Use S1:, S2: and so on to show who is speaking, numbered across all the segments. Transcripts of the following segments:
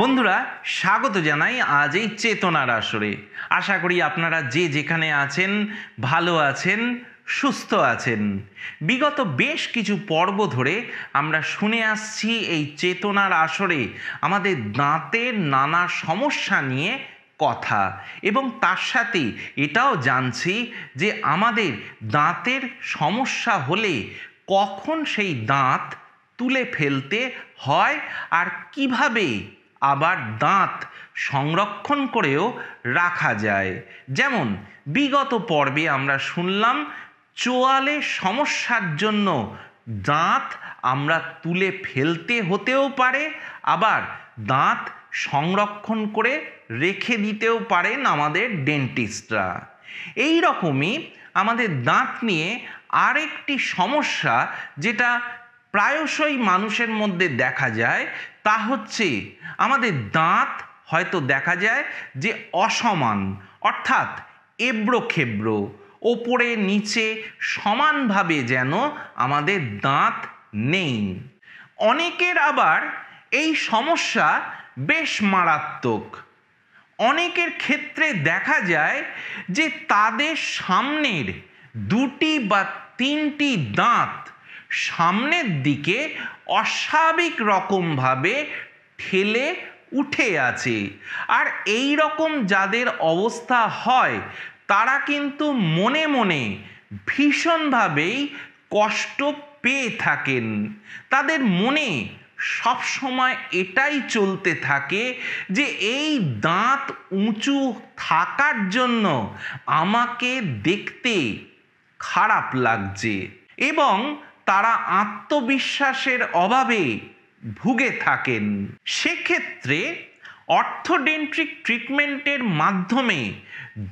S1: বন্ধুরা স্বাগত জানাই আজ এই চেতনার আসরে আশা করি আপনারা যে যেখানে আছেন ভালো আছেন সুস্থ আছেন বিগত বেশ কিছু পর্ব ধরে আমরা শুনে আসছি এই চেতনার আসরে আমাদের দাঁতের নানা সমস্যা নিয়ে কথা এবং তার সাথে এটাও জানছি যে আমাদের দাঁতের সমস্যা হলে কখন সেই দাঁত তুলে ফেলতে হয় আর কিভাবে আবার দাঁত সংরক্ষণ করেও রাখা যায় যেমন বিগত পর্বে আমরা শুনলাম চোয়ালে সমস্যার জন্য দাঁত আমরা তুলে ফেলতে হতেও পারে আবার দাঁত সংরক্ষণ করে রেখে দিতেও পারেন আমাদের ডেন্টিস্টরা এই রকমই আমাদের দাঁত নিয়ে আরেকটি সমস্যা যেটা প্রায়শই মানুষের মধ্যে দেখা যায় তা হচ্ছে আমাদের দাঁত হয়তো দেখা যায় যে অসমান অর্থাৎ এবড়ো খেব্রো ওপরে নিচে সমানভাবে যেন আমাদের দাঁত নেই অনেকের আবার এই সমস্যা বেশ মারাত্মক অনেকের ক্ষেত্রে দেখা যায় যে তাদের সামনের দুটি বা তিনটি দাঁত সামনের দিকে অস্বাভাবিক রকমভাবে ঠেলে উঠে আছে আর এই রকম যাদের অবস্থা হয় তারা কিন্তু মনে মনে ভীষণভাবেই কষ্ট পেয়ে থাকেন তাদের মনে সব সময় এটাই চলতে থাকে যে এই দাঁত উঁচু থাকার জন্য আমাকে দেখতে খারাপ লাগছে এবং তারা আত্মবিশ্বাসের অভাবে ভুগে থাকেন সেক্ষেত্রে অর্থোডেন্ট্রিক ট্রিটমেন্টের মাধ্যমে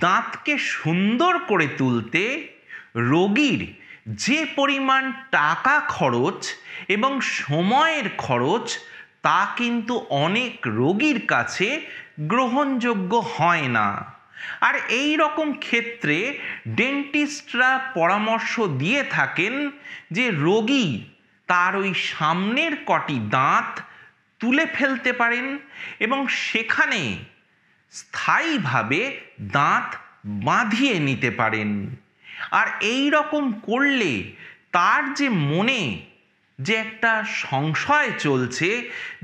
S1: দাঁতকে সুন্দর করে তুলতে রোগীর যে পরিমাণ টাকা খরচ এবং সময়ের খরচ তা কিন্তু অনেক রোগীর কাছে গ্রহণযোগ্য হয় না আর এই রকম ক্ষেত্রে ডেন্টিস্টরা পরামর্শ দিয়ে থাকেন যে রোগী তার ওই সামনের কটি দাঁত তুলে ফেলতে পারেন এবং সেখানে স্থায়ীভাবে দাঁত বাঁধিয়ে নিতে পারেন আর এই রকম করলে তার যে মনে যে একটা সংশয় চলছে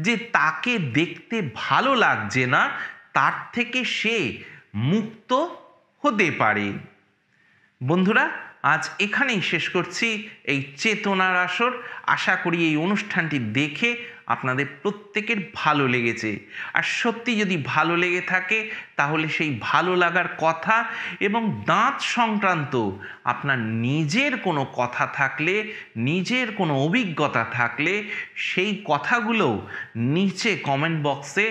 S1: যে তাকে দেখতে ভালো লাগছে না তার থেকে সে মুক্ত হতে পারে বন্ধুরা আজ এখানেই শেষ করছি এই চেতনার আসর আশা করি এই অনুষ্ঠানটি দেখে আপনাদের প্রত্যেকের ভালো লেগেছে আর সত্যি যদি ভালো লেগে থাকে তাহলে সেই ভালো লাগার কথা এবং দাঁত সংক্রান্ত আপনার নিজের কোনো কথা থাকলে নিজের কোনো অভিজ্ঞতা থাকলে সেই কথাগুলো নিচে কমেন্ট বক্সে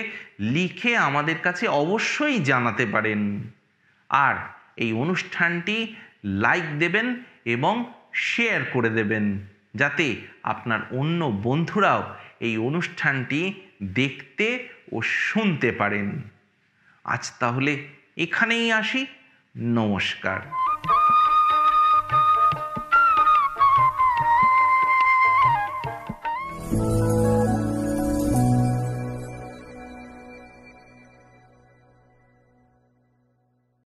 S1: লিখে আমাদের কাছে অবশ্যই জানাতে পারেন আর এই অনুষ্ঠানটি লাইক দেবেন এবং শেয়ার করে দেবেন যাতে আপনার অন্য বন্ধুরাও এই অনুষ্ঠানটি দেখতে ও শুনতে পারেন আজ তাহলে এখানেই আসি নমস্কার